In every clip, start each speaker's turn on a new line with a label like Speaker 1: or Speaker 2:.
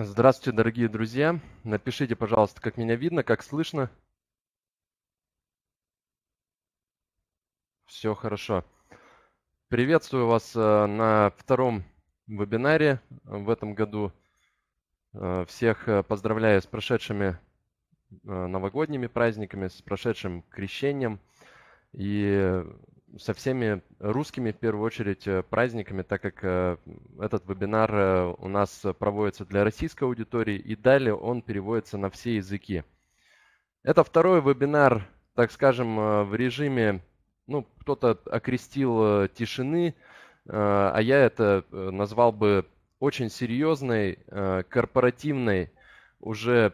Speaker 1: Здравствуйте, дорогие друзья. Напишите, пожалуйста, как меня видно, как слышно. Все хорошо. Приветствую вас э, на втором вебинаре э, в этом году. Э, всех поздравляю с прошедшими новогодними праздниками, с прошедшим крещением. И со всеми русскими, в первую очередь, э, праздниками, так как э, этот вебинар э, у нас проводится для российской аудитории, и далее он переводится на все языки. Это второй вебинар, так скажем, в режиме, ну, кто-то окрестил тишины, а я это назвал бы очень серьезной корпоративной уже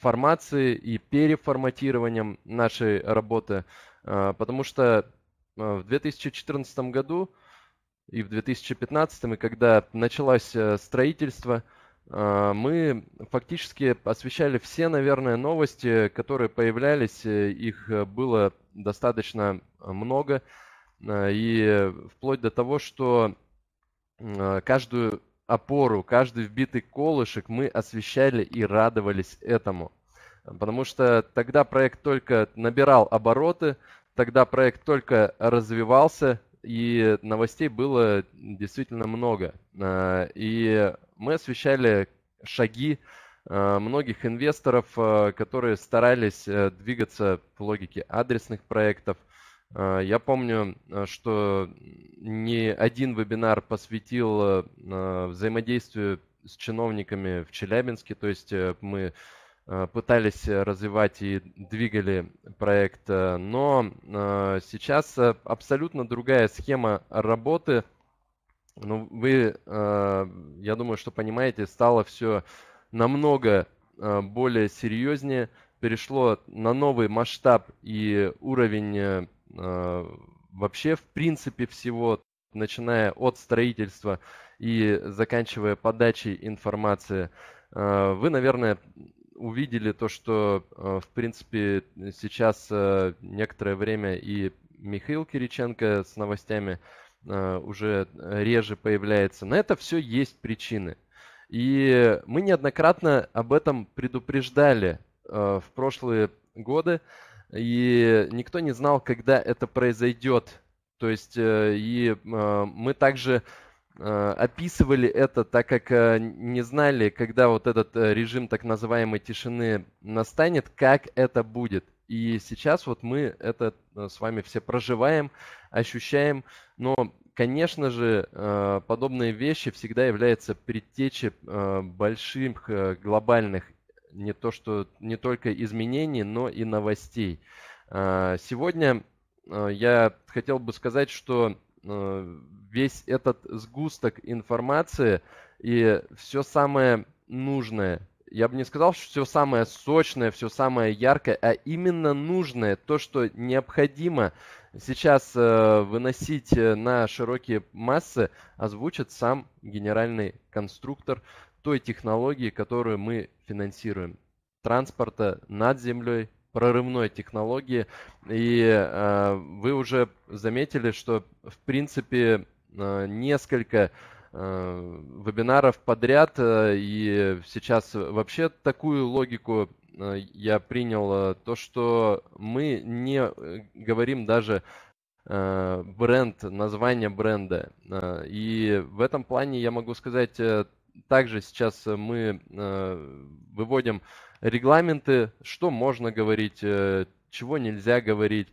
Speaker 1: формации и переформатированием нашей работы – а, потому что а, в 2014 году и в 2015, и когда началось э, строительство, а, мы фактически освещали все, наверное, новости, которые появлялись. Э, их э, было достаточно много. И вплоть до того, что каждую опору, каждый вбитый колышек мы освещали и радовались этому. Потому что тогда проект только набирал обороты, тогда проект только развивался, и новостей было действительно много. А, и мы освещали шаги а, многих инвесторов, а, которые старались э, двигаться в логике адресных проектов. Я помню, что не один вебинар посвятил взаимодействию с чиновниками в Челябинске, то есть э, мы Э, пытались э, развивать и двигали проект, э, но сейчас абсолютно другая схема работы. Ну, вы, я думаю, что понимаете, стало все намного более серьезнее, перешло на новый масштаб и уровень вообще в принципе всего, начиная от строительства и заканчивая подачей информации. Вы, наверное, увидели то, что, э, в принципе, сейчас э, некоторое время и Михаил Кириченко с новостями э, уже реже появляется. На это все есть причины. И мы неоднократно об этом предупреждали в прошлые годы, и никто не знал, когда это произойдет. То есть, и мы также Э, описывали это, так как э, не знали, когда вот этот э, режим так называемой тишины настанет, как это будет. И сейчас вот мы это с вами все проживаем, ощущаем, но, конечно же, подобные вещи всегда являются предтечей больших глобальных не то что не только изменений, но и новостей. Сегодня я хотел бы сказать, что Э, весь этот сгусток информации и все самое нужное. Я бы не сказал, что все самое сочное, все самое яркое, а именно нужное, то, что необходимо сейчас э, выносить э, на широкие массы, озвучит сам генеральный конструктор той технологии, которую мы финансируем. Транспорта над землей, прорывной технологии. И э, вы уже заметили, что в принципе э, несколько э, вебинаров подряд, э, и сейчас вообще такую логику э, я принял, э, то, что мы не э, говорим даже э, бренд, название бренда. Э, и в этом плане я могу сказать, э, также сейчас мы э, выводим регламенты, что можно говорить, э, чего нельзя говорить.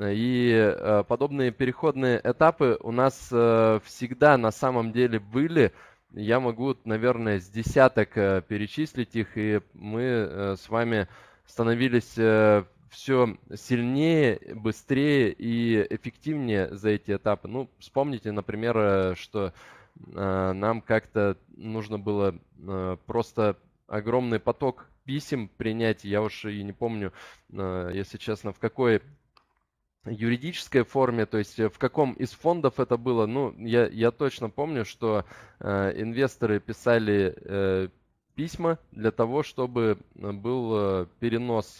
Speaker 1: И э, подобные переходные этапы у нас э, всегда на самом деле были. Я могу, наверное, с десяток перечислить их, и мы с вами становились все сильнее, быстрее и эффективнее за эти этапы. Ну, вспомните, например, что нам как-то нужно было просто огромный поток писем принятий, я уж и не помню, э, если честно, в какой юридической форме, то есть э, в каком из фондов это было, ну, я, я точно помню, что э, инвесторы писали письма для того, чтобы был перенос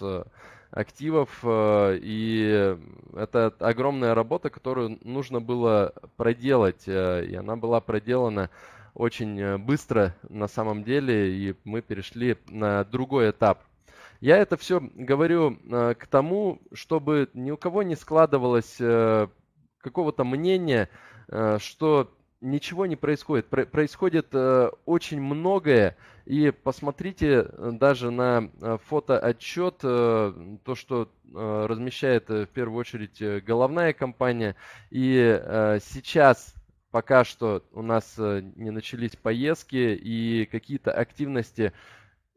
Speaker 1: активов, и это огромная работа, которую нужно было проделать, и она была проделана очень э, быстро на самом деле, и мы перешли на другой этап. Я это все говорю э, к тому, чтобы ни у кого не складывалось э, какого-то мнения, что ничего не происходит. происходит очень многое. И посмотрите даже на фотоотчет, э, то, что размещает в первую очередь головная компания. И сейчас пока что у нас э, не начались поездки и какие-то активности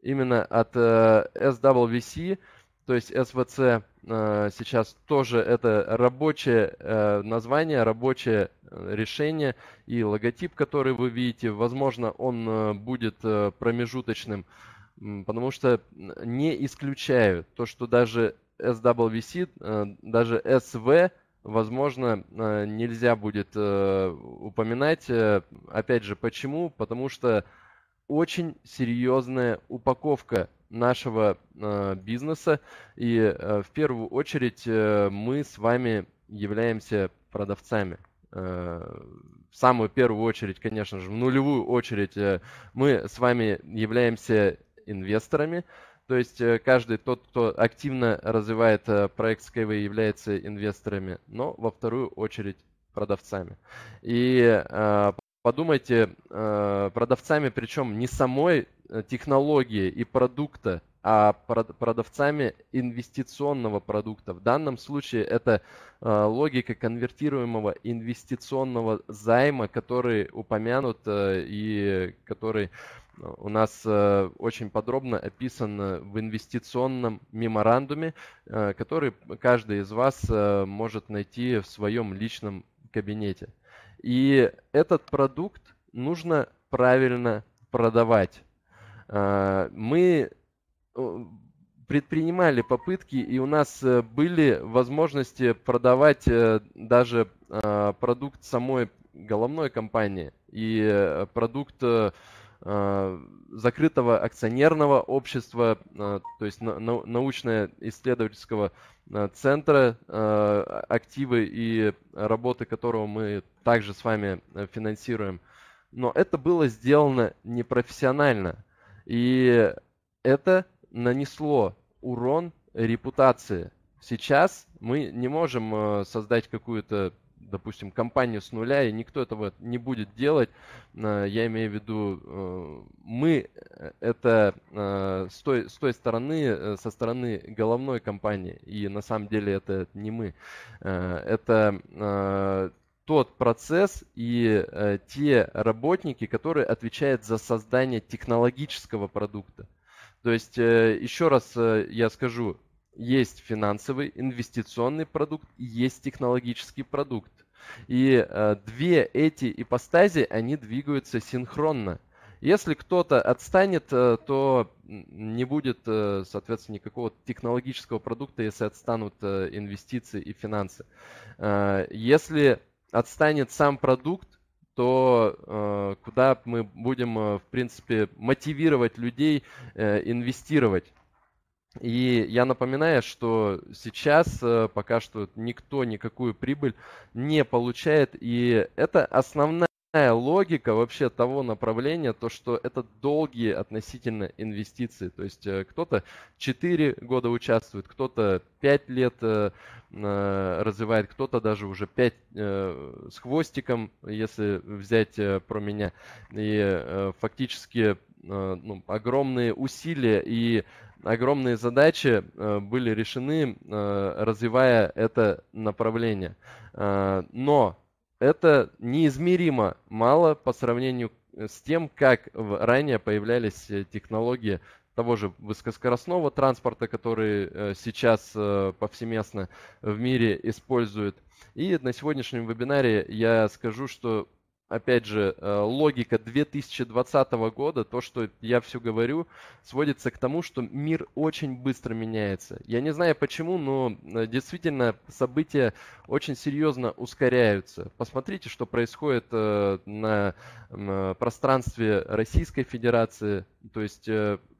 Speaker 1: именно от э, SWC, то есть SVC э, сейчас тоже это рабочее название, рабочее решение и логотип, который вы видите, возможно, он будет промежуточным, потому что не исключаю то, что даже SWC, даже SV возможно, э, нельзя будет э, упоминать. Э, опять же, почему? Потому что очень серьезная упаковка нашего бизнеса. И в первую очередь мы с вами являемся продавцами. В самую первую очередь, конечно же, в нулевую очередь мы с вами являемся инвесторами, то есть э, каждый тот, кто активно развивает э, проект Skyway, является инвесторами, но во вторую очередь продавцами. И э, подумайте, продавцами причем не самой технологии и продукта, а продавцами инвестиционного продукта. В данном случае это логика конвертируемого инвестиционного займа, который упомянут и который у нас э, очень подробно описан в инвестиционном меморандуме, э, который каждый из вас э, может найти в своем личном кабинете. И этот продукт нужно правильно продавать. Мы предпринимали попытки, и у нас были возможности продавать даже продукт самой головной компании и продукт Э, закрытого акционерного общества, э, то есть научно-исследовательского э, центра, активы и работы которого мы также с вами финансируем. Но это было сделано непрофессионально. И это нанесло урон репутации. Сейчас мы не можем создать какую-то допустим, компанию с нуля, и никто этого не будет делать. Э, я имею в виду, э, мы э, это с той, с той стороны, со стороны головной компании, и на самом деле это не мы. Это тот процесс и те работники, которые отвечают за создание технологического продукта. То есть, еще раз я скажу, есть финансовый, инвестиционный продукт, есть технологический продукт. И э, две эти ипостази, они двигаются синхронно. Если кто-то отстанет, э, то не будет, э, соответственно, никакого технологического продукта, если отстанут э, инвестиции и финансы. Если отстанет сам продукт, то куда мы будем, в принципе, мотивировать людей инвестировать. И я напоминаю, что сейчас э, пока что никто никакую прибыль не получает, и это основная логика вообще того направления, то что это долгие относительно инвестиции. То есть э, кто-то 4 года участвует, кто-то 5 лет э, развивает, кто-то даже уже 5 с хвостиком, если взять про меня. И фактически ну, огромные усилия и огромные задачи э, были решены, э, развивая это направление. Э, но это неизмеримо мало по сравнению с тем, как ранее появлялись технологии того же высокоскоростного транспорта, который сейчас повсеместно в мире используют. И на сегодняшнем вебинаре я скажу, что опять же, э, логика 2020 года, то, что я все говорю, сводится к тому, что мир очень быстро меняется. Я не знаю почему, но э, действительно события очень серьезно ускоряются. Посмотрите, что происходит э, на пространстве Российской Федерации. То есть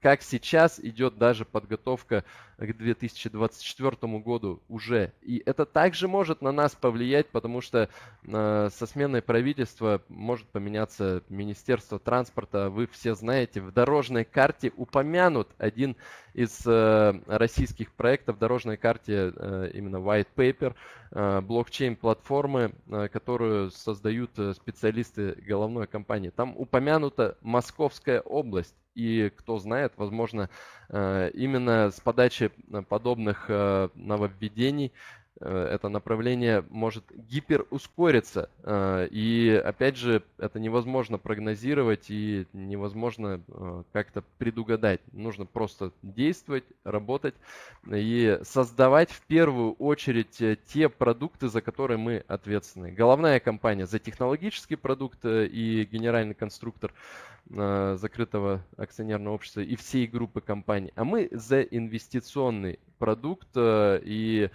Speaker 1: как сейчас идет даже подготовка к 2024 году уже. И это также может на нас повлиять, потому что э, со сменой правительства может поменяться Министерство транспорта. Вы все знаете, в дорожной карте упомянут один из э, российских проектов, дорожной карте э, именно White Paper, э, блокчейн-платформы, э, которую создают э, специалисты головной компании. Там упомянута Московская область. И кто знает, возможно, э, именно с подачи подобных э, нововведений Э, это направление может гиперускориться. Э, и опять же, это невозможно прогнозировать и невозможно э, как-то предугадать. Нужно просто действовать, работать и создавать в первую очередь те продукты, за которые мы ответственны. Головная компания за технологический продукт и генеральный конструктор закрытого акционерного общества и всей группы компаний, а мы за инвестиционный продукт и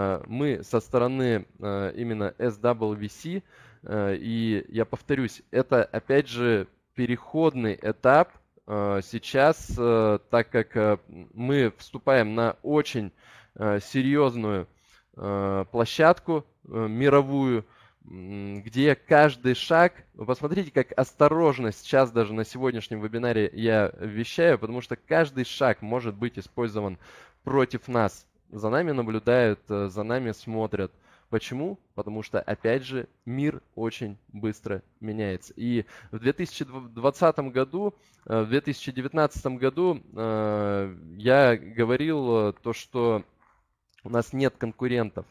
Speaker 1: Э, мы со стороны э, именно SWC, э, и я повторюсь, это опять же переходный этап сейчас, так как мы вступаем на очень серьезную площадку мировую, где каждый шаг, посмотрите, как осторожно сейчас даже на сегодняшнем вебинаре я вещаю, потому что каждый шаг может быть использован против нас. За нами наблюдают, э, за нами смотрят. Почему? Потому что, опять же, мир очень быстро меняется. И в 2020 году, э, в 2019 году э, я говорил то, что у нас нет конкурентов.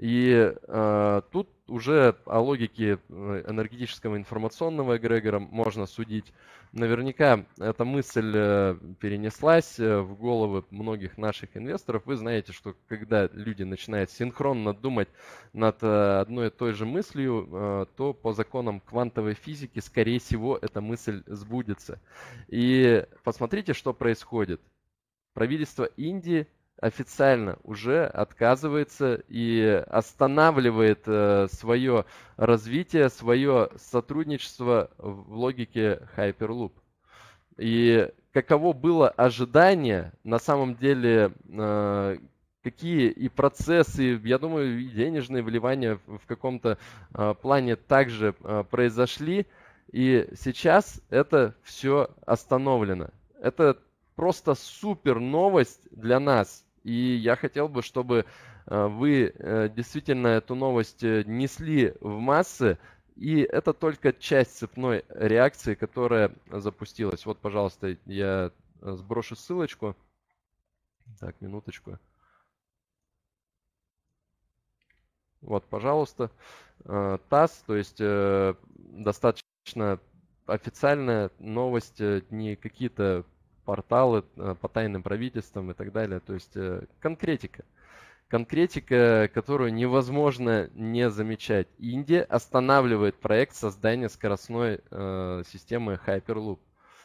Speaker 1: И э, тут уже о логике э, энергетического информационного эгрегора можно судить. Наверняка эта мысль э, перенеслась э, в головы многих наших инвесторов. Вы знаете, что когда люди начинают синхронно думать над одной и той же мыслью, то по законам квантовой физики, скорее всего, эта мысль сбудется. И посмотрите, что происходит. Правительство Индии официально уже отказывается и останавливает э, свое развитие, свое сотрудничество в логике Hyperloop. И каково было ожидание, на самом деле, э, какие и процессы, я думаю, и денежные вливания в, в каком-то э, плане также э, произошли. И сейчас это все остановлено. Это просто супер новость для нас, и я хотел бы, чтобы э, вы э, действительно эту новость э, несли в массы, и это только часть цепной реакции, которая запустилась. Вот, пожалуйста, я сброшу ссылочку. Так, минуточку. Вот, пожалуйста, ТАСС, то есть достаточно официальная новость, не какие-то порталы э, по тайным правительствам и так далее. То есть э, конкретика. Конкретика, которую невозможно не замечать. Индия останавливает проект создания скоростной э, системы Hyperloop.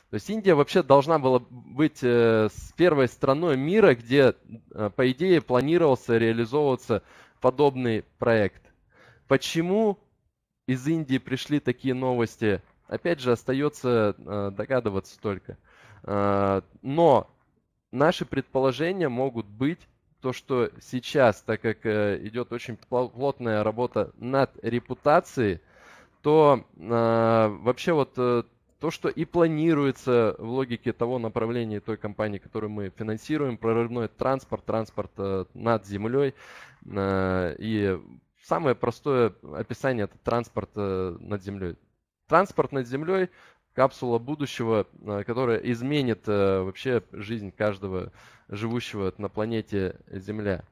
Speaker 1: То есть Индия вообще должна была быть э, первой страной мира, где, э, по идее, планировался реализовываться подобный проект. Почему из Индии пришли такие новости? Опять же, остается э, догадываться только. Э, Э, но наши предположения могут быть то, что сейчас, так как э, идет очень плотная работа над репутацией, то э, вообще вот то, что и планируется в логике того направления той компании, которую мы финансируем, прорывной транспорт, транспорт над землей и самое простое описание это транспорт над землей. Транспорт над землей капсула будущего, э, которая изменит э, вообще жизнь каждого живущего на планете Земля.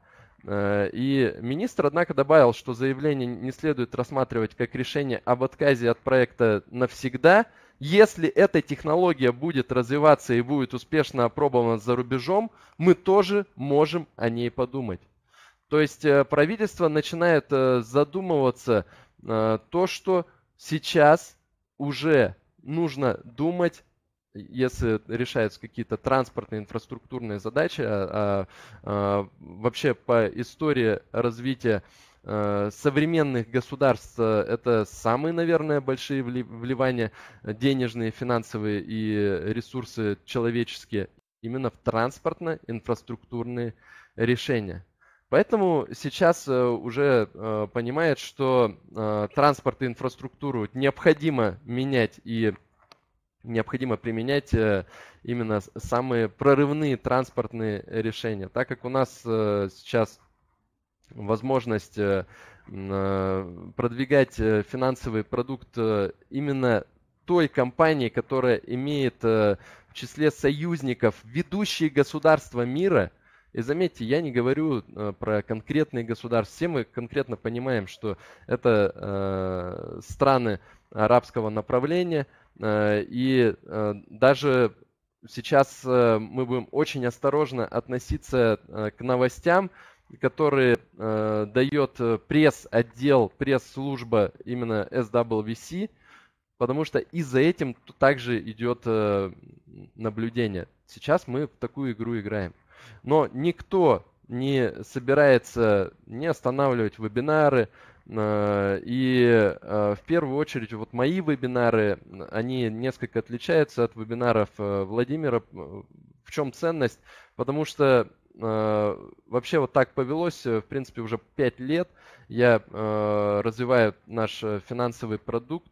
Speaker 1: Э, и министр, однако, добавил, что заявление не следует рассматривать как решение об отказе от проекта навсегда, если эта технология будет развиваться и будет успешно опробована за рубежом, мы тоже можем о ней подумать. То есть правительство начинает задумываться то, что сейчас уже нужно думать если решаются какие-то транспортные, инфраструктурные задачи, а, а, а, вообще по истории развития а, современных государств э, это самые, наверное, большие вливания э, денежные, финансовые и ресурсы человеческие именно в транспортно-инфраструктурные решения. Поэтому сейчас э, уже э, понимает, что э, транспорт и инфраструктуру необходимо менять и необходимо применять именно самые прорывные транспортные решения. Так как у нас сейчас возможность продвигать финансовый продукт именно той компании, которая имеет в числе союзников ведущие государства мира – и заметьте, я не говорю э, про конкретные государства. Все мы конкретно понимаем, что это э, страны арабского направления. Э, и даже сейчас мы будем очень осторожно относиться к новостям, которые дает пресс-отдел, пресс-служба именно SWC, потому что и за этим также идет наблюдение. Сейчас мы в такую игру играем. Но никто не собирается не останавливать вебинары. Э, и э, в первую очередь вот мои вебинары, они несколько отличаются от вебинаров э, Владимира. В чем ценность? Потому что вообще вот так повелось, в принципе, уже 5 лет я развиваю наш финансовый продукт,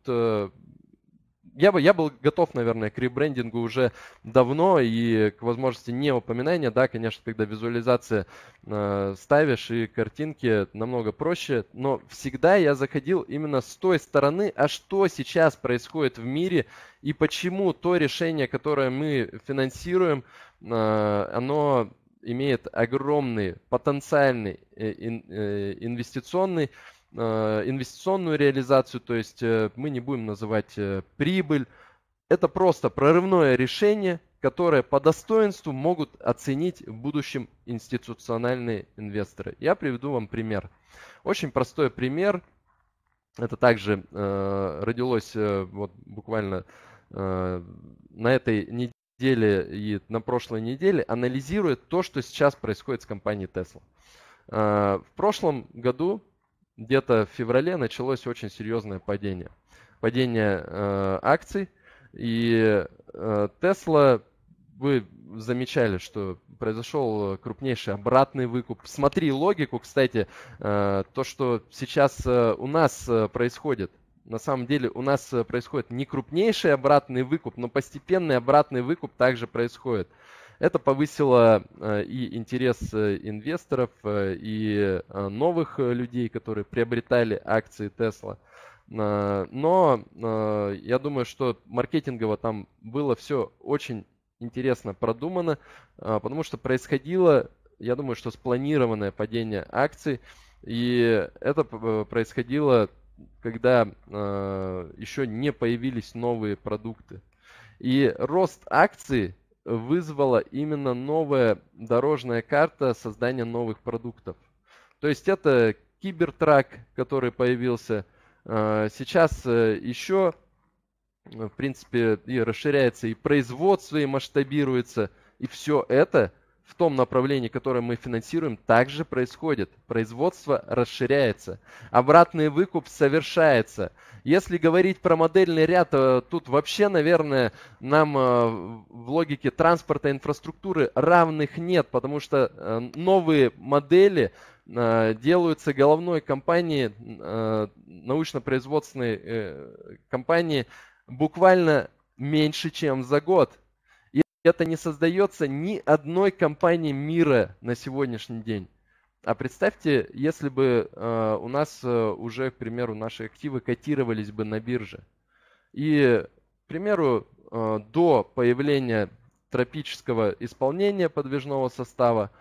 Speaker 1: я, бы, я был готов, наверное, к ребрендингу уже давно и к возможности не упоминания, да, конечно, когда визуализация э, ставишь и картинки намного проще, но всегда я заходил именно с той стороны, а что сейчас происходит в мире и почему то решение, которое мы финансируем, э, оно имеет огромный потенциальный э, э, инвестиционный Э, инвестиционную реализацию, то есть э, мы не будем называть э, прибыль. Это просто прорывное решение, которое по достоинству могут оценить в будущем институциональные инвесторы. Я приведу вам пример. Очень простой пример. Это также э, родилось э, вот буквально э, на этой неделе и на прошлой неделе, анализируя то, что сейчас происходит с компанией Tesla. Э, в прошлом году где-то в феврале началось очень серьезное падение. Падение э, акций. И э, Tesla, вы замечали, что произошел крупнейший обратный выкуп. Смотри логику, кстати, э, то, что сейчас э, у нас э, происходит. На самом деле у нас э, происходит не крупнейший обратный выкуп, но постепенный обратный выкуп также происходит. Э, это повысило э, и интерес э, инвесторов, э, и новых людей, которые приобретали акции Tesla. Но я думаю, что маркетингово там было все очень интересно продумано, потому что происходило, я думаю, что спланированное падение акций, и это происходило, когда еще не появились новые продукты. И рост акций вызвала именно новая дорожная карта создания новых продуктов. То есть это кибертрак, который появился. А, сейчас э, еще, э, в принципе, и расширяется и производство, и масштабируется. И все это – в том направлении, которое мы финансируем, также происходит. Производство расширяется, обратный выкуп совершается. Если говорить про модельный ряд, э, тут вообще, наверное, нам э, в логике транспорта и инфраструктуры равных нет, потому что э, новые модели делаются головной компанией, научно-производственной компании буквально меньше, чем за год это не создается ни одной компанией мира на сегодняшний день. А представьте, если бы э, у нас э, уже, к примеру, наши активы котировались бы на бирже. И, к примеру, э, до появления тропического исполнения подвижного состава,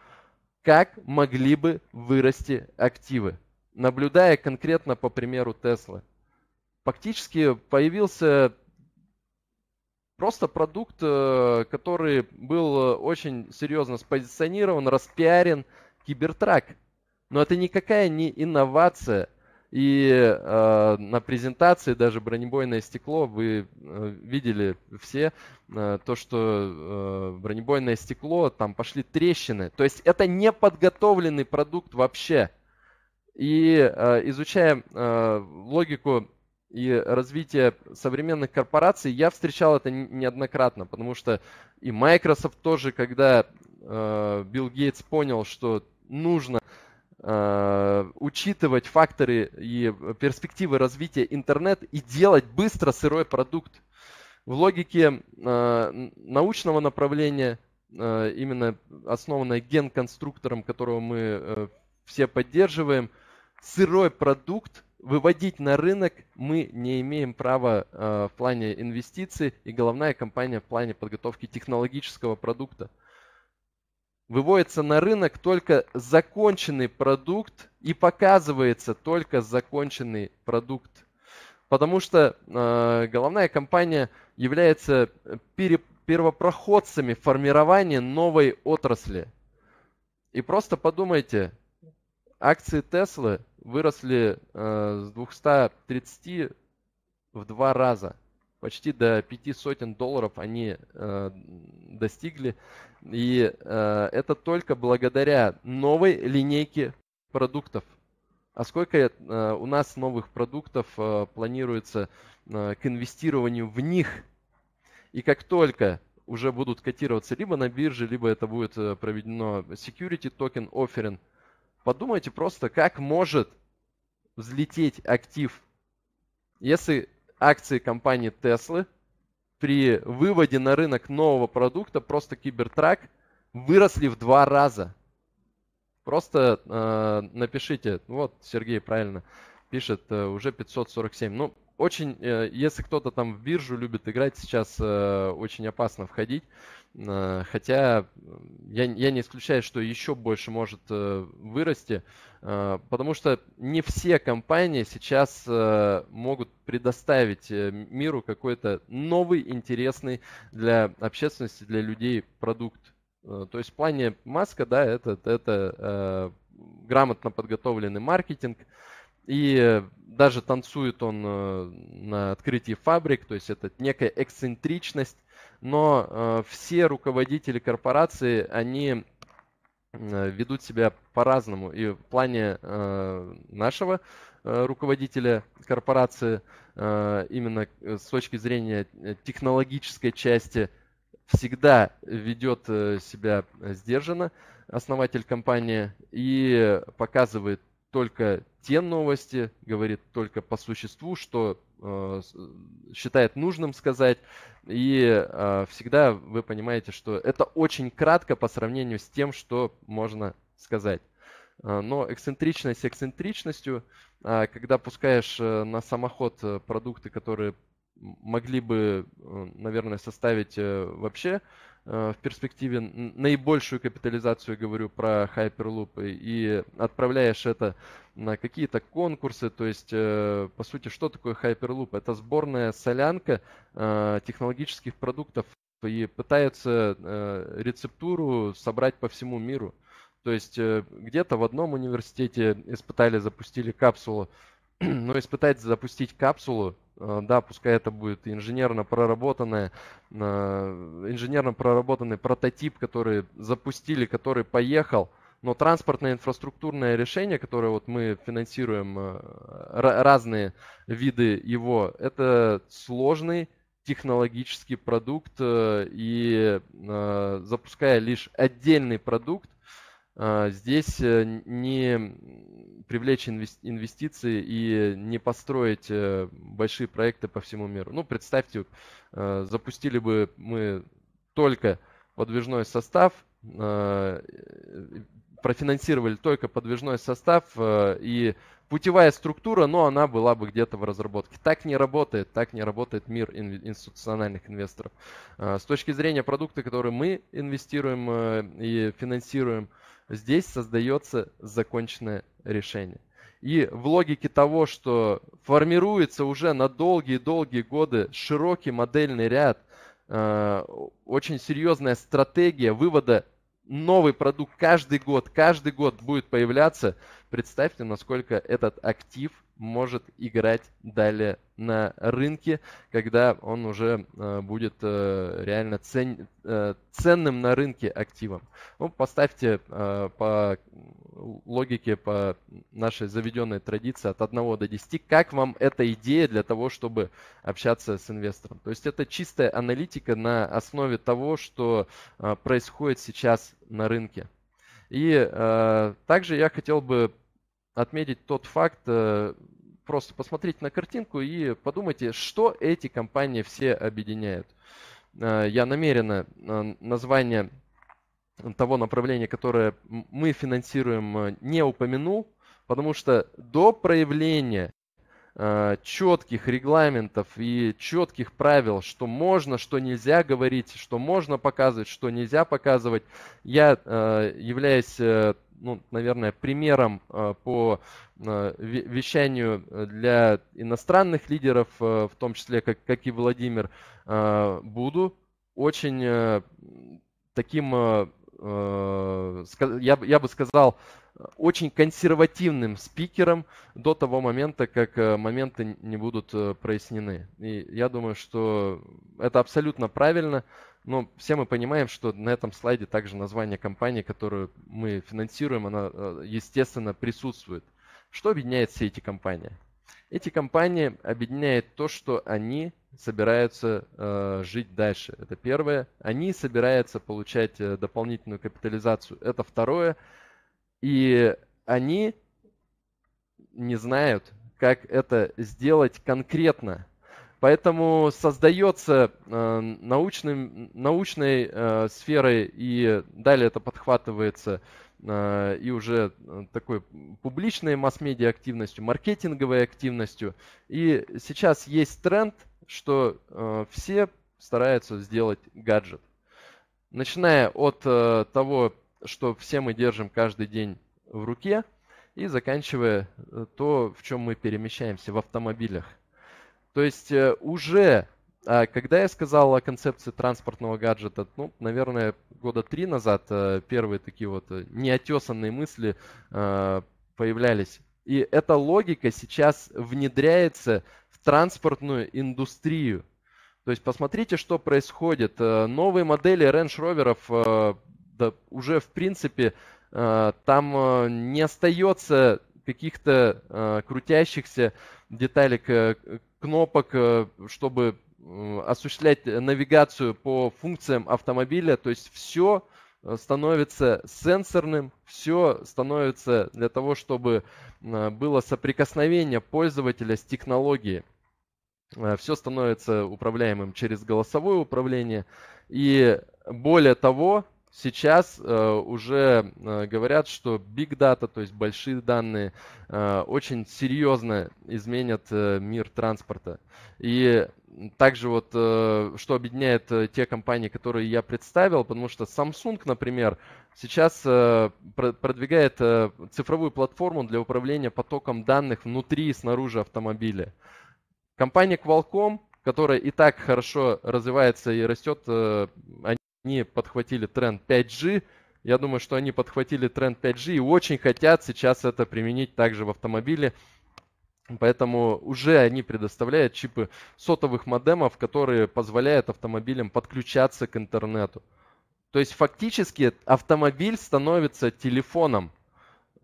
Speaker 1: как могли бы вырасти активы, наблюдая конкретно по примеру Теслы. Фактически появился Просто продукт, э, который был э, очень серьезно спозиционирован, распиарен, кибертрак. Но это никакая не инновация. И э, на презентации даже бронебойное стекло, вы э, видели все, э, то, что э, бронебойное стекло, там пошли трещины. То есть это не подготовленный продукт вообще. И э, изучая э, логику и развитие современных корпораций, я встречал это неоднократно, потому что и Microsoft тоже, когда э, Билл Гейтс понял, что нужно э, учитывать факторы и э, перспективы развития интернет и делать быстро сырой продукт. В логике э, научного направления, э, именно основанной ген-конструктором, которого мы э, все поддерживаем, сырой продукт выводить на рынок мы не имеем права э, в плане инвестиций и головная компания в плане подготовки технологического продукта. Выводится на рынок только законченный продукт и показывается только законченный продукт. Потому что э, головная компания является э, пере, первопроходцами формирования новой отрасли. И просто подумайте, акции Теслы – выросли э, с 230 в два раза. Почти до пяти сотен долларов они э, достигли. И э, это только благодаря новой линейке продуктов. А сколько э, у нас новых продуктов э, планируется э, к инвестированию в них? И как только уже будут котироваться либо на бирже, либо это будет э, проведено security token offering – Подумайте просто, как может взлететь актив, если акции компании Tesla при выводе на рынок нового продукта, просто Кибертрак, выросли в два раза. Просто э, напишите, вот Сергей правильно пишет, э, уже 547. Ну, очень, э, если кто-то там в биржу любит играть, сейчас э, очень опасно входить. Э, хотя я, я не исключаю, что еще больше может вырасти, потому что не все компании сейчас могут предоставить миру какой-то новый, интересный для общественности, для людей продукт. То есть в плане Маска, да, это, это грамотно подготовленный маркетинг, и даже танцует он э, на открытии фабрик, то есть это некая эксцентричность, но э, все руководители корпорации, они э, ведут себя по-разному. И в плане нашего руководителя корпорации, именно с точки зрения технологической части, всегда ведет себя сдержанно основатель компании и показывает только те новости, говорит только по существу, что э, э, считает нужным сказать. И э, всегда вы понимаете, что это очень кратко по сравнению с тем, что можно сказать. Э, но эксцентричность эксцентричностью, а когда пускаешь э, на самоход продукты, которые могли бы, наверное, составить вообще Э, в перспективе наибольшую капитализацию, говорю про Hyperloop, и отправляешь это на какие-то конкурсы, то есть, э, по сути, что такое Hyperloop? Это сборная солянка э, технологических продуктов и пытаются рецептуру собрать по всему миру. То есть где-то в одном университете испытали, запустили капсулу но ну, испытать запустить капсулу, э, да, пускай это будет инженерно проработанная, э, инженерно проработанный прототип, который запустили, который поехал, но транспортное инфраструктурное решение, которое вот мы финансируем, э, разные виды его, это сложный технологический продукт, и запуская лишь отдельный продукт, а, здесь э, не привлечь инвестиции и не построить э, большие проекты по всему миру. Ну, представьте, э, запустили бы мы только подвижной состав, профинансировали только подвижной состав и путевая структура, но она была бы где-то в разработке. Так не работает, так не работает мир институциональных инвесторов. С точки зрения продукта, который мы инвестируем и финансируем, здесь создается законченное решение. И в логике того, что формируется уже на долгие-долгие годы широкий модельный ряд, э, очень серьезная стратегия вывода новый продукт каждый год, каждый год будет появляться, представьте, насколько этот актив – может играть далее на рынке, когда он уже э, будет э, реально цен, э, ценным на рынке активом. Ну, поставьте э, по логике, по нашей заведенной традиции от 1 до 10, как вам эта идея для того, чтобы общаться с инвестором. То есть это чистая аналитика на основе того, что э, происходит сейчас на рынке. И э, также я хотел бы отметить тот факт, э, просто посмотрите на картинку и подумайте, что эти компании все объединяют. Э, я намеренно э, название того направления, которое мы финансируем, не упомянул, потому что до проявления четких регламентов и четких правил, что можно, что нельзя говорить, что можно показывать, что нельзя показывать. Я являюсь ну, наверное, примером э, по э, вещанию э, для иностранных лидеров, в том числе, как, как и Владимир, буду очень таким, я, я бы сказал, очень консервативным спикером до того момента, как моменты не будут прояснены. И я думаю, что это абсолютно правильно. Но ну, все мы понимаем, что на этом слайде также название компании, которую мы финансируем, она, э, естественно, присутствует. Что объединяет все эти компании? Эти компании объединяет то, что они собираются э, жить дальше. Это первое. Они собираются получать э, дополнительную капитализацию. Это второе. И они не знают, как это сделать конкретно. Поэтому создается э, научным, научной э, сферой, и далее это подхватывается э, и уже э, такой публичной масс-медиа активностью, маркетинговой активностью. И сейчас есть тренд, что э, все стараются сделать гаджет. Начиная от э, того, что все мы держим каждый день в руке, и заканчивая э, то, в чем мы перемещаемся в автомобилях. То есть э, уже, а, когда я сказал о концепции транспортного гаджета, ну, наверное, года три назад э, первые такие вот э, неотесанные мысли а, появлялись. И эта логика сейчас внедряется в транспортную индустрию. То есть посмотрите, что происходит. Новые модели Range Rover да, уже в принципе там не остается каких-то крутящихся деталек э, кнопок, э, чтобы э, осуществлять навигацию по функциям автомобиля. То есть все становится сенсорным, все становится для того, чтобы было соприкосновение пользователя с технологией. Все становится управляемым через голосовое управление. И более того, Сейчас э, уже э, говорят, что big data, то есть большие данные, э, очень серьезно изменят э, мир транспорта. И также вот, э, что объединяет э, те компании, которые я представил, потому что Samsung, например, сейчас э, про продвигает э, цифровую платформу для управления потоком данных внутри и снаружи автомобиля. Компания Qualcomm, которая и так хорошо развивается и растет, э, они подхватили тренд 5G. Я думаю, что они подхватили тренд 5G и очень хотят сейчас это применить также в автомобиле. Поэтому уже они предоставляют чипы сотовых модемов, которые позволяют автомобилям подключаться к интернету. То есть фактически автомобиль становится телефоном.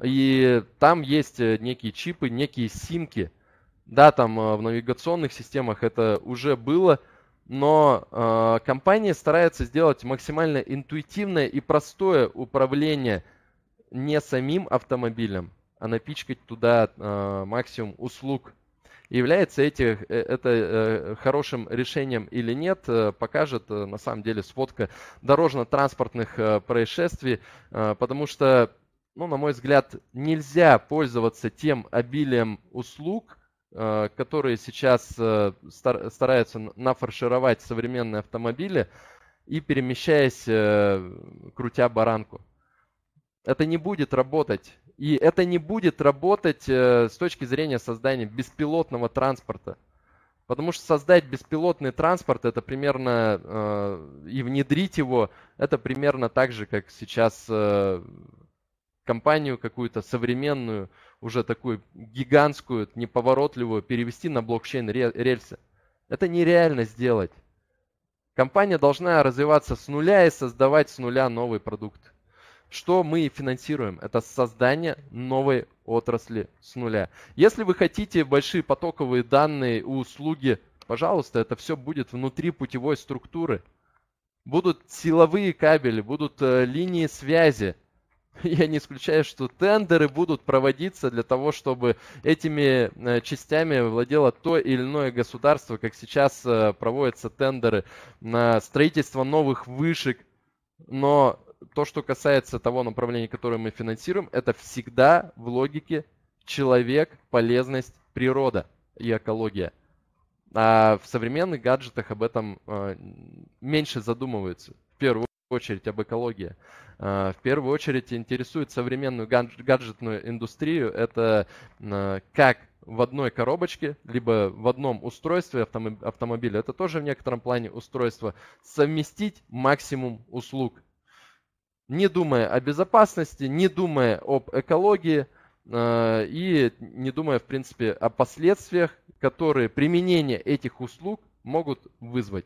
Speaker 1: И там есть э, некие чипы, некие симки. Да, там э, в навигационных системах это уже было – но э, компании стараются сделать максимально интуитивное и простое управление не самим автомобилем, а напичкать туда э, максимум услуг. И является эти, э, это э, хорошим решением или нет, э, покажет э, на самом деле сводка дорожно-транспортных э, происшествий, э, потому что, ну, на мой взгляд, нельзя пользоваться тем обилием услуг, Э, которые сейчас э, стараются нафаршировать современные автомобили и перемещаясь, э, крутя баранку. Это не будет работать. И это не будет работать с точки зрения создания беспилотного транспорта. Потому что создать беспилотный транспорт, это примерно, и внедрить его, это примерно так же, как сейчас компанию какую-то современную, уже такую гигантскую, неповоротливую, перевести на блокчейн рельсы. Это нереально сделать. Компания должна развиваться с нуля и создавать с нуля новый продукт. Что мы финансируем? Это создание новой отрасли с нуля. Если вы хотите большие потоковые данные, услуги, пожалуйста, это все будет внутри путевой структуры. Будут силовые кабели, будут э, линии связи, я не исключаю, что тендеры будут проводиться для того, чтобы этими э, частями владело то или иное государство, как сейчас э, проводятся тендеры на строительство новых вышек. Но то, что касается того направления, которое мы финансируем, это всегда в логике человек, полезность, природа и экология. А в современных гаджетах об этом э, меньше задумываются. В первую очередь об экологии. Э, в первую очередь интересует современную гаджетную индустрию. Это э, как в одной коробочке, либо в одном устройстве автомобиля, это тоже в некотором плане устройство, совместить максимум услуг. Не думая о безопасности, не думая об экологии э, и не думая, в принципе, о последствиях, которые применение этих услуг могут вызвать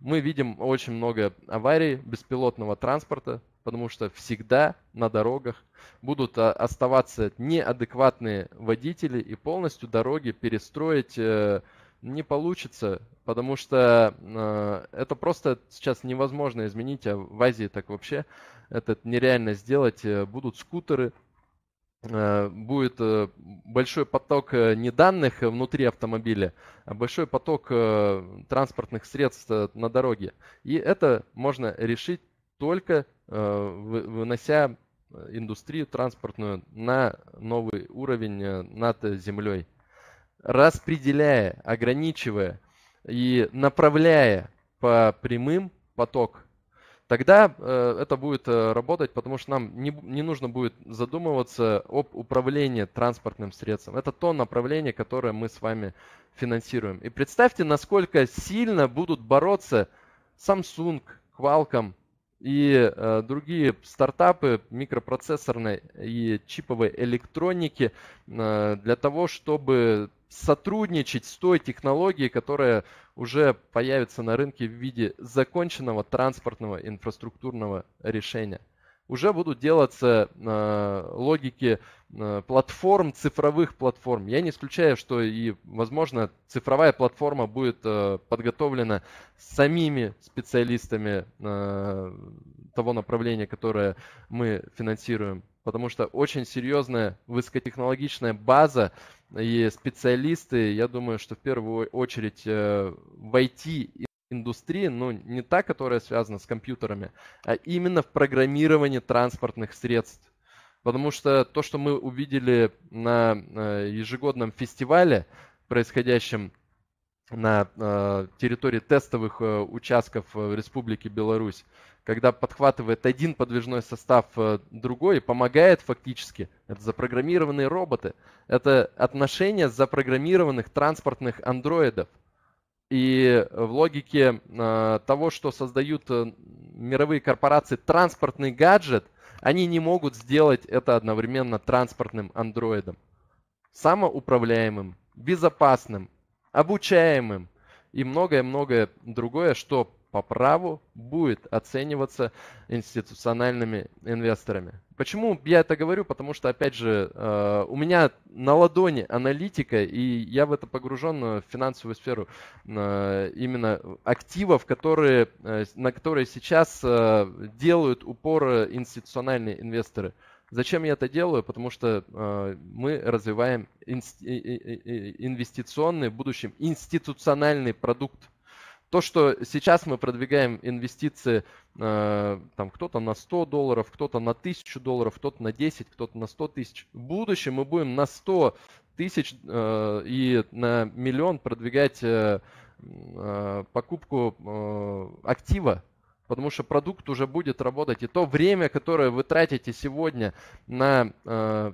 Speaker 1: мы видим очень много аварий беспилотного транспорта, потому что всегда на дорогах будут а, оставаться неадекватные водители и полностью дороги перестроить э, не получится, потому что э, это просто сейчас невозможно изменить, а в Азии так вообще это нереально сделать. Э, будут скутеры, Э, будет э, большой поток э, не данных внутри автомобиля, а большой поток транспортных средств на дороге. И это можно решить только вынося индустрию транспортную на новый уровень над землей. Распределяя, ограничивая и направляя по прямым поток тогда э, это будет э, работать, потому что нам не, не нужно будет задумываться об управлении транспортным средством. Это то направление, которое мы с вами финансируем. И представьте, насколько сильно будут бороться Samsung, Qualcomm и э, другие стартапы микропроцессорной и чиповой электроники э, для того, чтобы сотрудничать с той технологией, которая уже появится на рынке в виде законченного транспортного инфраструктурного решения. Уже будут делаться э, логики э, платформ, цифровых платформ. Я не исключаю, что и, возможно, цифровая платформа будет э, подготовлена самими специалистами э, того направления, которое мы финансируем. Потому что очень серьезная высокотехнологичная база э, и специалисты, я думаю, что в первую очередь э, в IT индустрии, но ну, не та, которая связана с компьютерами, а именно в программировании транспортных средств. Потому что то, что мы увидели на э, ежегодном фестивале, происходящем на э, территории тестовых э, участков э, Республики Беларусь, когда подхватывает один подвижной состав другой помогает фактически. Это запрограммированные роботы. Это отношения запрограммированных транспортных андроидов. И в логике того, что создают мировые корпорации транспортный гаджет, они не могут сделать это одновременно транспортным андроидом. Самоуправляемым, безопасным обучаемым и многое-многое другое, что по праву будет оцениваться институциональными инвесторами. Почему я это говорю? Потому что, опять же, э, у меня на ладони аналитика, и я в это погружен в финансовую сферу э, именно активов, которые, э, на которые сейчас делают упор институциональные инвесторы. Зачем я это делаю? Потому что э, мы развиваем инвестиционный, в будущем институциональный продукт. То, что сейчас мы продвигаем инвестиции, э, там кто-то на 100 долларов, кто-то на 1000 долларов, кто-то на 10, кто-то на 100 тысяч. В будущем мы будем на 100 тысяч э, и на миллион продвигать э, э покупку э, актива потому что продукт уже будет работать. И то время, которое вы тратите сегодня на э,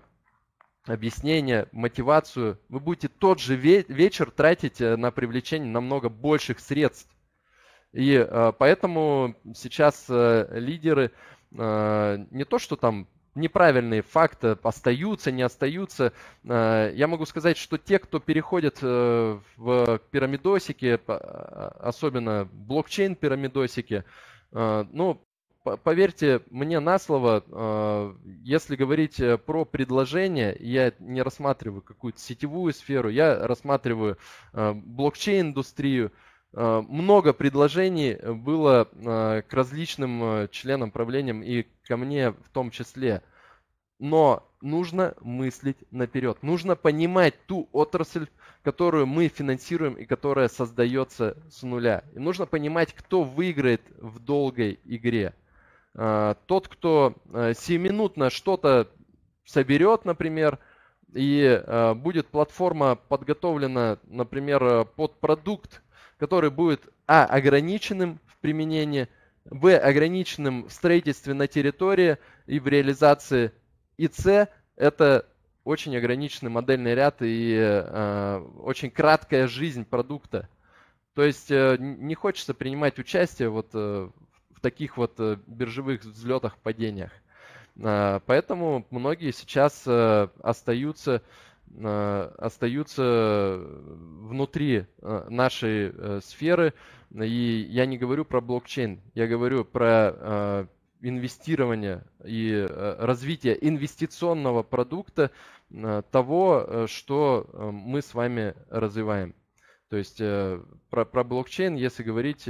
Speaker 1: объяснение, мотивацию, вы будете тот же ве- вечер тратить э, на привлечение намного больших средств. И э, поэтому сейчас э, лидеры э, не то, что там неправильные факты остаются, не остаются. Э, я могу сказать, что те, кто переходит э, в пирамидосики, а, особенно блокчейн-пирамидосики, Э, ну, поверьте мне на слово, э, если говорить э, про предложение, я не рассматриваю какую-то сетевую сферу, я рассматриваю блокчейн-индустрию. Много предложений было к различным членам правления и ко мне в том числе – но нужно мыслить наперед. Нужно понимать ту отрасль, которую мы финансируем и которая создается с нуля. И нужно понимать, кто выиграет в долгой игре. А, тот, кто э, сиюминутно что-то соберет, например, и э, будет платформа подготовлена, например, под продукт, который будет, а, ограниченным в применении, б, ограниченным в строительстве на территории и в реализации, и C – это очень ограниченный модельный ряд и э, очень краткая жизнь продукта. То есть э, не хочется принимать участие вот, э, в таких вот э, биржевых взлетах, падениях. Э, поэтому многие сейчас э, остаются э, остаются внутри э, нашей э, сферы. И я не говорю про блокчейн, я говорю про инвестирования и э, развития инвестиционного продукта э, того, э, что мы с вами развиваем. То есть про, про блокчейн, если говорить,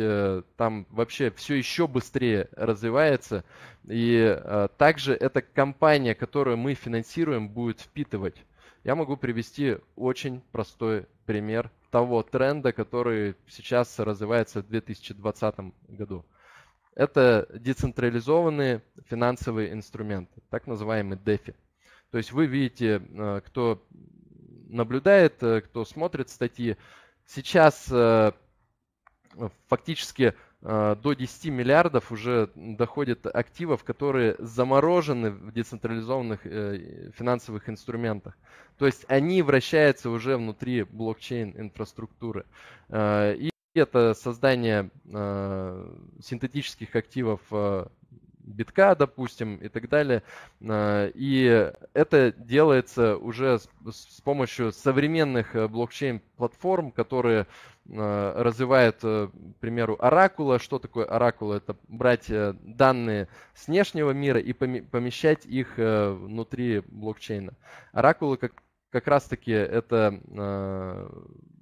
Speaker 1: там вообще все еще быстрее развивается. И также эта компания, которую мы финансируем, будет впитывать. Я могу привести очень простой пример того тренда, который сейчас развивается в 2020 году. Это децентрализованные финансовые инструменты, так называемые DeFi. То есть вы видите, э, кто наблюдает, э, кто смотрит статьи, сейчас э, фактически до 10 миллиардов уже доходит активов, которые заморожены в децентрализованных финансовых инструментах. То есть они вращаются уже внутри блокчейн инфраструктуры это создание э, синтетических активов э, битка, допустим, и так далее. Э, и это делается уже с, с помощью современных э, блокчейн-платформ, которые э, развивают, э, к примеру, оракула. Что такое оракула? Это брать э, данные с внешнего мира и помещать их э, внутри блокчейна. Оракулы, как как раз-таки это, э,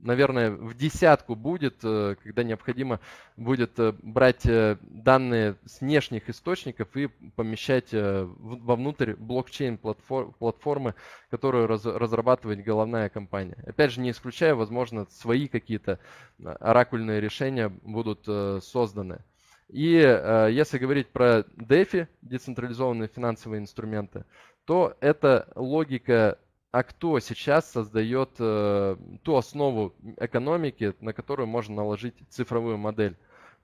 Speaker 1: наверное, в десятку будет, э, когда необходимо будет э, брать данные с внешних источников и помещать вовнутрь блокчейн-платформы, которую разрабатывает головная компания. Опять же, не исключая, возможно, свои какие-то оракульные решения будут созданы. И если говорить про DeFi, децентрализованные финансовые инструменты, то это логика а кто сейчас создает э, ту основу экономики, на которую можно наложить цифровую модель.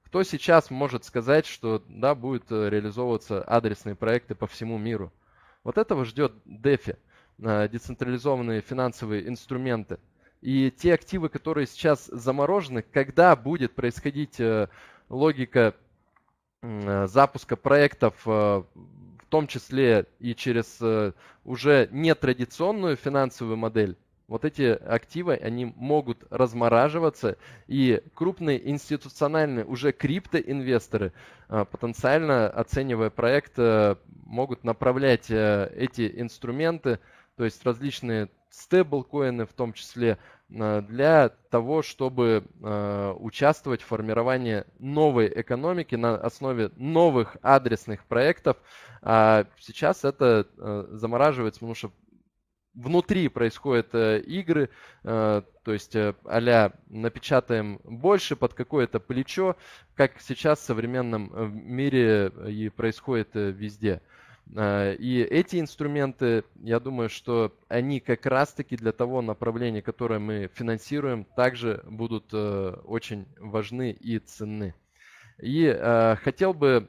Speaker 1: Кто сейчас может сказать, что да, будут э, реализовываться адресные проекты по всему миру? Вот этого ждет DeFi, э, децентрализованные финансовые инструменты. И те активы, которые сейчас заморожены, когда будет происходить э, логика э, запуска проектов э, в том числе и через э, уже нетрадиционную финансовую модель, вот эти активы, они могут размораживаться, и крупные институциональные уже криптоинвесторы, э, потенциально оценивая проект, э, могут направлять эти инструменты, то есть различные стейблкоины в том числе, э, для того, чтобы э, участвовать в формировании новой экономики на основе новых адресных проектов. А сейчас это э, замораживается, потому что внутри происходят игры, то есть а напечатаем больше под какое-то плечо, как сейчас в современном мире и происходит везде. Э, и эти инструменты, я думаю, что они как раз-таки для того направления, которое мы финансируем, также будут э, очень важны и ценны. И э, хотел бы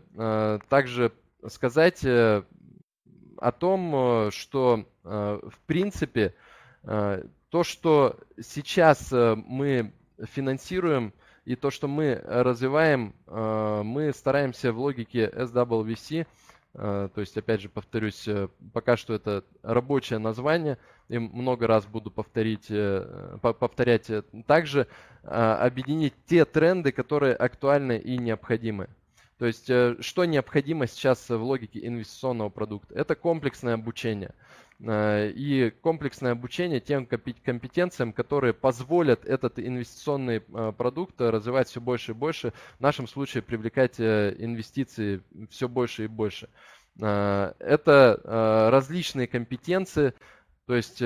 Speaker 1: также сказать о том, что в принципе то, что сейчас мы финансируем и то, что мы развиваем, мы стараемся в логике SWC а, то есть, опять же, повторюсь, э, пока что это рабочее название, и много раз буду повторить, э, повторять э, также, а, объединить те тренды, которые актуальны и необходимы. То есть, что необходимо сейчас в логике инвестиционного продукта? Это комплексное обучение. Э, и комплексное обучение тем компетенциям, которые позволят этот инвестиционный э, продукт развивать все больше и больше, в нашем случае привлекать э, инвестиции все больше и больше. Это различные компетенции, то есть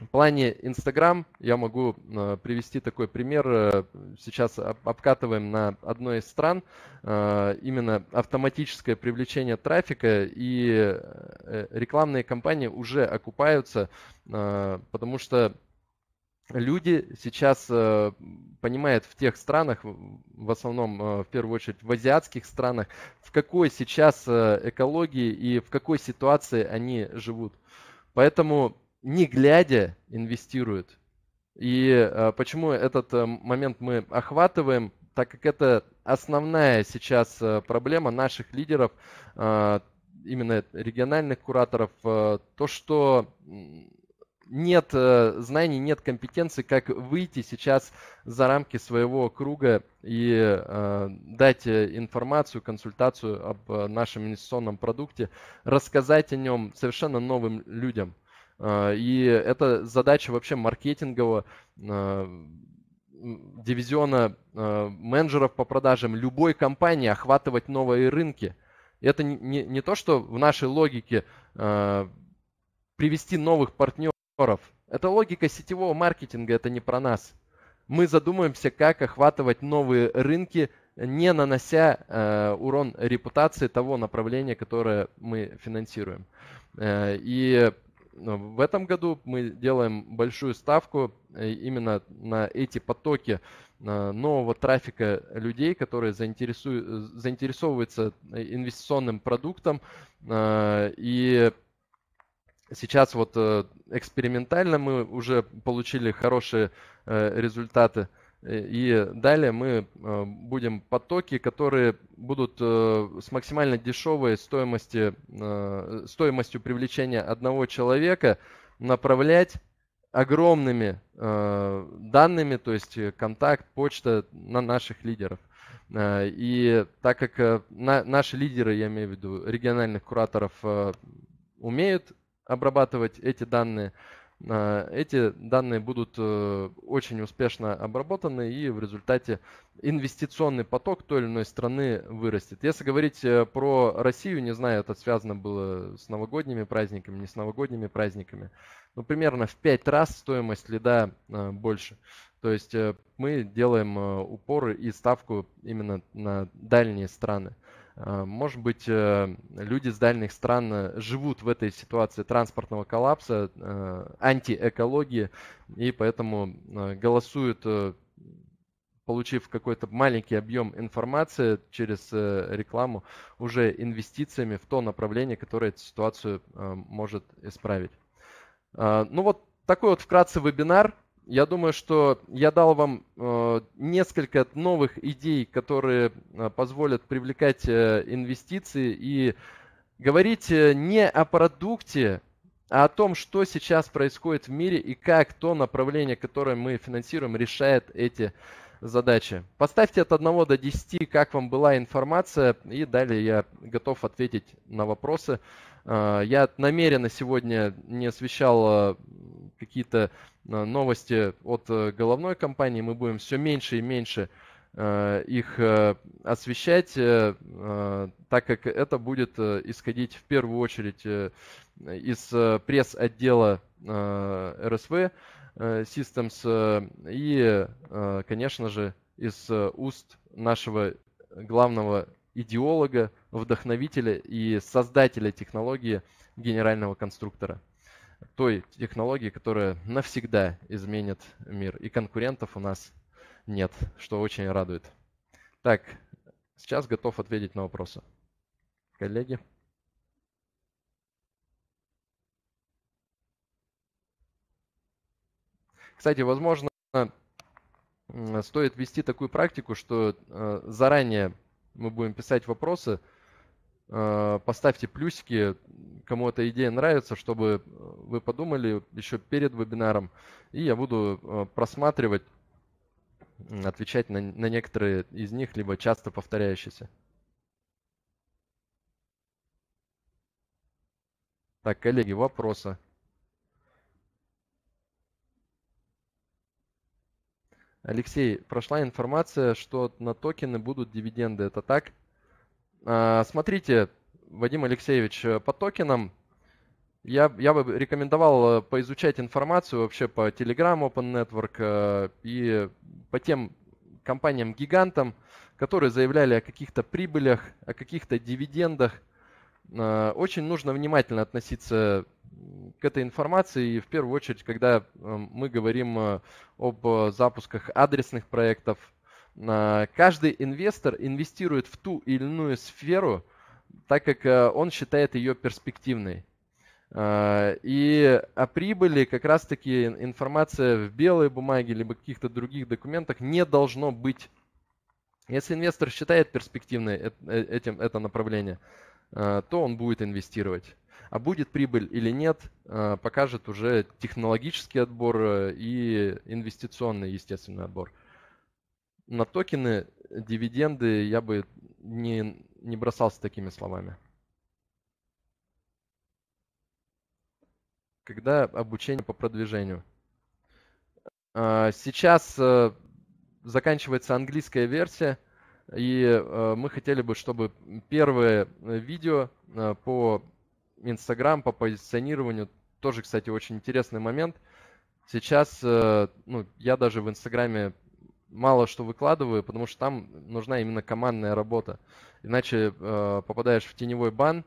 Speaker 1: в плане Instagram я могу э, привести такой пример. Э, сейчас обкатываем на одной из стран э, именно автоматическое привлечение трафика, и рекламные кампании уже окупаются, потому что люди сейчас понимают в тех странах, в основном в первую очередь в азиатских странах, в какой сейчас экологии и в какой ситуации они живут. Поэтому не глядя инвестируют. И э, почему этот э, момент мы охватываем, так как это основная сейчас э, проблема наших лидеров, э, именно региональных кураторов, э, то, что нет э, знаний, нет компетенции, как выйти сейчас за рамки своего круга и э, дать э, информацию, консультацию об э, нашем инвестиционном продукте, рассказать о нем совершенно новым людям. А, и это задача вообще маркетингового а, дивизиона а, менеджеров по продажам любой компании охватывать новые рынки. Это не, не, то, что в нашей логике привести новых партнеров. Это логика сетевого маркетинга, это не про нас. Мы задумаемся, как охватывать новые рынки, не нанося э, урон репутации того направления, которое мы финансируем. Э, и в этом году мы делаем большую ставку э, именно на эти потоки э, нового трафика людей, которые э, заинтересовываются инвестиционным продуктом. И сейчас вот экспериментально мы уже получили хорошие результаты – Э, и далее мы э, будем потоки, которые будут э, с максимально дешевой стоимости, стоимостью привлечения одного человека направлять огромными данными, то есть контакт, почта на наших лидеров. И так как наши лидеры, я имею в виду региональных кураторов, умеют обрабатывать эти данные, Э, эти данные будут э, очень успешно обработаны и в результате инвестиционный поток той или иной страны вырастет. Если говорить э, про Россию, не знаю, это связано было с новогодними праздниками, не с новогодними праздниками, но примерно в 5 раз стоимость лида больше. То есть мы делаем упоры и ставку именно на дальние страны. Э, может быть, э, люди с дальних стран э, живут в этой ситуации транспортного коллапса, антиэкологии, и поэтому голосуют, получив какой-то маленький объем информации через рекламу, уже инвестициями в то направление, которое эту ситуацию может исправить. Ну вот такой вот вкратце вебинар. Я думаю, что я дал вам э, несколько новых идей, которые э, позволят привлекать э, инвестиции и говорить не о продукте, а о том, что сейчас происходит в мире и как то направление, которое мы финансируем, решает эти задачи. Поставьте от 1 до 10, как вам была информация, и далее я готов ответить на вопросы. Я намеренно сегодня не освещал какие-то э, новости от э, головной компании, мы будем все меньше и меньше э, их освещать, так как это будет исходить в первую очередь из пресс-отдела РСВ Systems и, конечно же, из уст нашего главного идеолога, вдохновителя и создателя технологии генерального конструктора той технологии, которая навсегда изменит мир. И конкурентов у нас нет, что очень радует. Так, сейчас готов ответить на вопросы. Коллеги. Кстати, возможно, стоит вести такую практику, что э, заранее мы будем писать вопросы, Э, поставьте плюсики, кому эта идея нравится, чтобы э, вы подумали еще перед вебинаром. И я буду э, просматривать, отвечать на, на некоторые из них, либо часто повторяющиеся. Так, коллеги, вопросы? Алексей, прошла информация, что на токены будут дивиденды. Это так? А, смотрите, Вадим Алексеевич, э, по токенам я, я бы рекомендовал э, поизучать информацию вообще по Telegram Open Network э, и по тем компаниям-гигантам, которые заявляли о каких-то прибылях, о каких-то дивидендах. Очень нужно внимательно относиться к этой информации. И в первую очередь, когда мы говорим об запусках адресных проектов – а, каждый инвестор инвестирует в ту или иную сферу, так как э, он считает ее перспективной. А, и о прибыли как раз-таки информация в белой бумаге либо каких-то других документах не должно быть. Если инвестор считает перспективной э, этим, это направление, а, то он будет инвестировать. А будет прибыль или нет, покажет уже технологический отбор э, и инвестиционный, естественно, отбор на токены, э, дивиденды я бы не, не бросался такими словами. Когда обучение по продвижению? А, сейчас э, заканчивается английская версия, и э, мы хотели бы, чтобы первое видео по Инстаграм, по позиционированию, тоже, кстати, очень интересный момент. Сейчас ну, я даже в Инстаграме мало что выкладываю, потому что там нужна именно командная работа. Иначе э, попадаешь в теневой бан,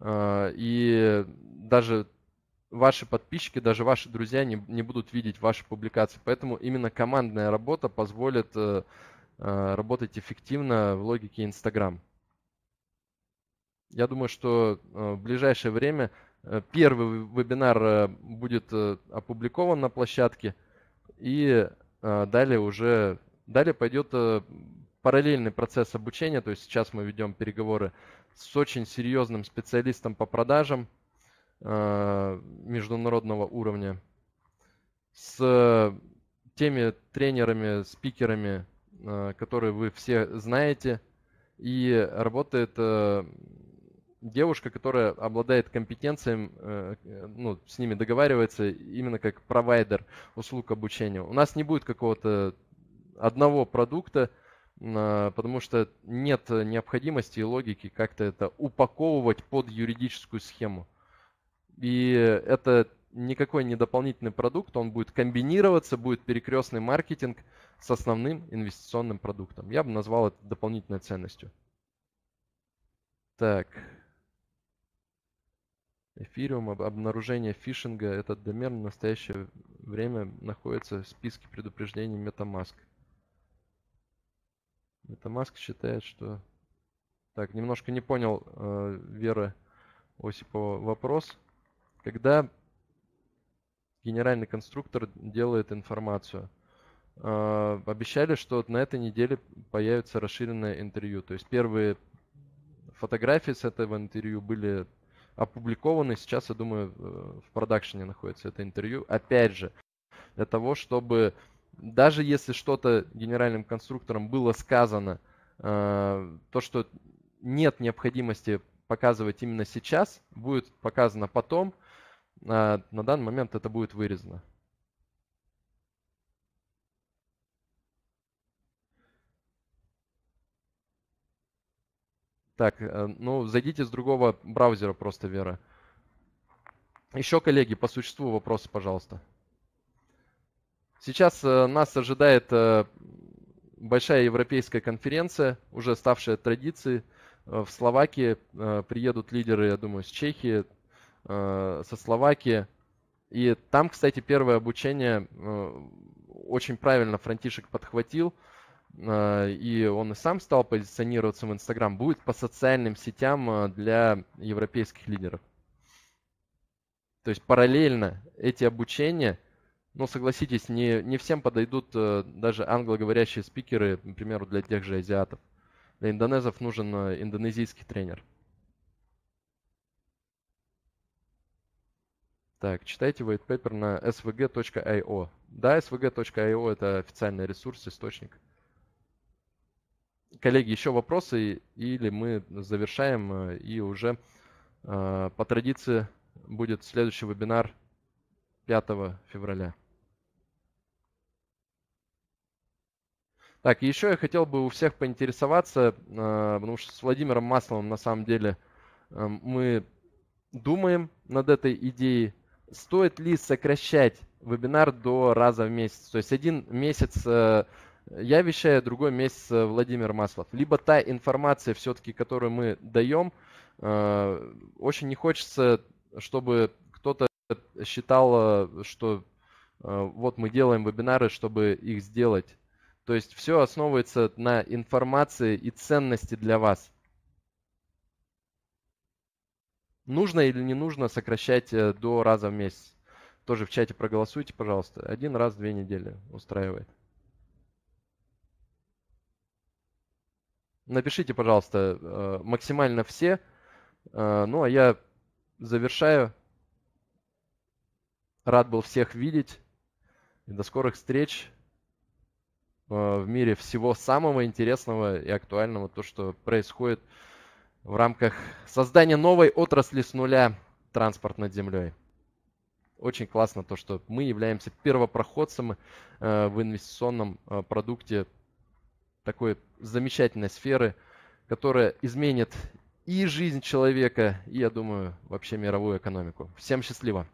Speaker 1: э, и даже ваши подписчики, даже ваши друзья не, не будут видеть ваши публикации. Поэтому именно командная работа позволит э, э работать эффективно в логике Instagram. Я думаю, что э, в ближайшее время э, первый вебинар будет опубликован на площадке, и Э, далее уже, далее пойдет э, параллельный процесс обучения, то есть сейчас мы ведем переговоры с очень серьезным специалистом по продажам э, международного уровня, с теми тренерами, спикерами, которые вы все знаете, и работает девушка, которая обладает компетенциями, э, э, ну, с ними договаривается именно как провайдер услуг обучения. У нас не будет какого-то одного продукта, а, потому что нет необходимости и логики как-то это упаковывать под юридическую схему. И это никакой не дополнительный продукт, он будет комбинироваться, будет перекрестный маркетинг с основным инвестиционным продуктом. Я бы назвал это дополнительной ценностью. Так, Эфириум об обнаружении фишинга. Этот домен в настоящее время находится в списке предупреждений Metamask. Metamask считает, что... Так, немножко не понял э, Вера Осипова вопрос. Когда генеральный конструктор делает информацию? Э, обещали, что на этой неделе появится расширенное интервью. То есть первые фотографии с этого интервью были опубликованы сейчас, я думаю, э, в продакшене находится это интервью. Опять же, для того, чтобы даже если что-то генеральным конструктором было сказано, э, то, что нет необходимости показывать именно сейчас, будет показано потом, а на данный момент это будет вырезано. Так, э, ну, зайдите с другого браузера просто, Вера. Еще, коллеги, по существу вопросы, пожалуйста. Сейчас э, нас ожидает э, большая европейская конференция, уже ставшая традицией. В Словакии приедут лидеры, я думаю, с Чехии, со Словакии. И там, кстати, первое обучение очень правильно Франтишек подхватил – Э, и он и сам стал позиционироваться в Инстаграм, будет по социальным сетям э, для европейских лидеров. То есть параллельно эти обучения, ну согласитесь, не, не всем подойдут э, даже англоговорящие спикеры, например, примеру, для тех же азиатов. Для индонезов нужен индонезийский тренер. Так, читайте white paper на svg.io. Да, svg.io это официальный ресурс, источник. Коллеги, еще вопросы или мы завершаем э, и уже э, по традиции будет следующий вебинар 5 февраля. Так, еще я хотел бы у всех поинтересоваться, э, потому что с Владимиром Масловым на самом деле мы думаем над этой идеей, стоит ли сокращать вебинар до раза в месяц. То есть один месяц я вещаю другой месяц э, Владимир Маслов. Либо та информация все-таки, которую мы даем, э, очень не хочется, чтобы кто-то считал, э, что вот мы делаем вебинары, чтобы их сделать. То есть все основывается на информации и ценности для вас. Нужно или не нужно сокращать до раза в месяц. Тоже в чате проголосуйте, пожалуйста. Один раз в две недели устраивает. Напишите, пожалуйста, э, максимально все. Э, ну, а я завершаю. Рад был всех видеть. И до скорых встреч э, в мире всего самого интересного и актуального, то, что происходит в рамках создания новой отрасли с нуля транспорт над землей. Очень классно то, что мы являемся первопроходцем в инвестиционном продукте такой замечательной сферы, которая изменит и жизнь человека, и, я думаю, вообще мировую экономику. Всем счастливо!